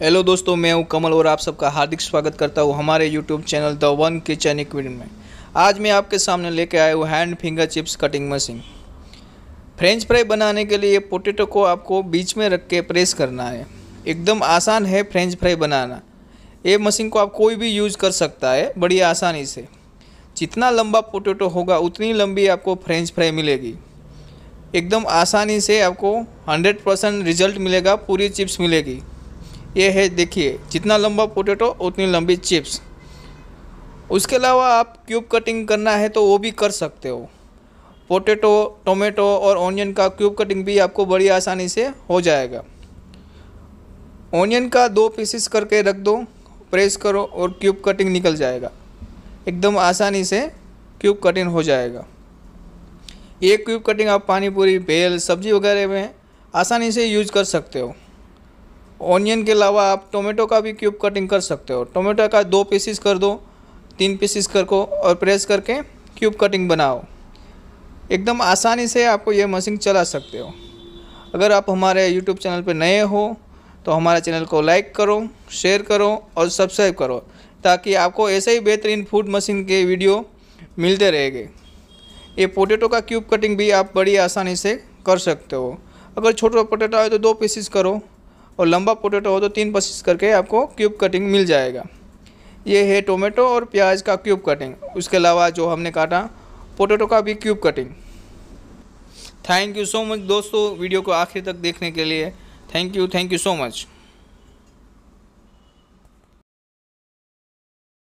hello दोस्तों मैं हूं कमल और आप सबका हार्दिक स्वागत करता हूं हमारे YouTube channel the one kitchen equipment में आज मैं आपके सामने लेके आया हूं hand finger chips cutting machine french fry बनाने के लिए पोटैटो को आपको बीच में रख के प्रेस करना है एकदम आसान है फ्रेंच फ्राई बनाना ये मशीन को आप कोई भी यूज़ कर सकता है बड़ी आसानी से जितना लंबा पोटैटो होगा उतनी लंबी आपको फ्रेंच फ्राई मिलेगी एकदम आसानी से आपको 100% रिजल्ट मिलेगा पूरी चिप्स मिलेगी ये है देखिए जितना लंबा पोटैटो उतनी लंबी चिप्स उसके अलावा आप क्यूब कटिंग करना है तो वो भी कर सकते हो पोटैटो टोमेटो और ऑनियन का क्यूब कटिंग भी आपको बड़ी आसानी से हो जाएगा ऑनियन का दो पीसेस करके रख दो प्रेस करो और क्यूब कटिंग निकल जाएगा एकदम आसानी से क्यूब कटिंग हो जाएगा ये क्यूब कटिंग आप पानी पूरी बेल सब्जी वगैरह में आसानी से यूज कर सकते हो ऑनियन के अलावा आप टोमेटो का भी क्यूब कटिंग कर सकते हो टोमेटो का दो पीसीस कर दो तीन पीसीस कर को और प्रेस करके क्यूब कटिंग बनाओ एकदम आसानी से आपको ये मशीन चला सकते हो अगर आप हमारे यूट्यूब चैनल पर नए हो तो हमारे चैनल को लाइक करो शेयर करो और सब्सक्राइब करो ताकि आपको ऐसे ही बेहतरीन फूड मशीन के वीडियो मिलते रहेंगे ये पोटैटो का क्यूब कटिंग भी आप बड़ी आसानी से कर सकते हो अगर छोटा पोटैटो है तो दो पीसीस करो और लंबा पोटेटो हो तो तीन पसीस करके आपको क्यूब कटिंग मिल जाएगा ये है टोमेटो और प्याज का क्यूब कटिंग उसके अलावा जो हमने काटा पोटेटो का भी cube cutting thank you so much दोस्तों वीडियो को आखिर तक देखने के लिए thank you thank you so much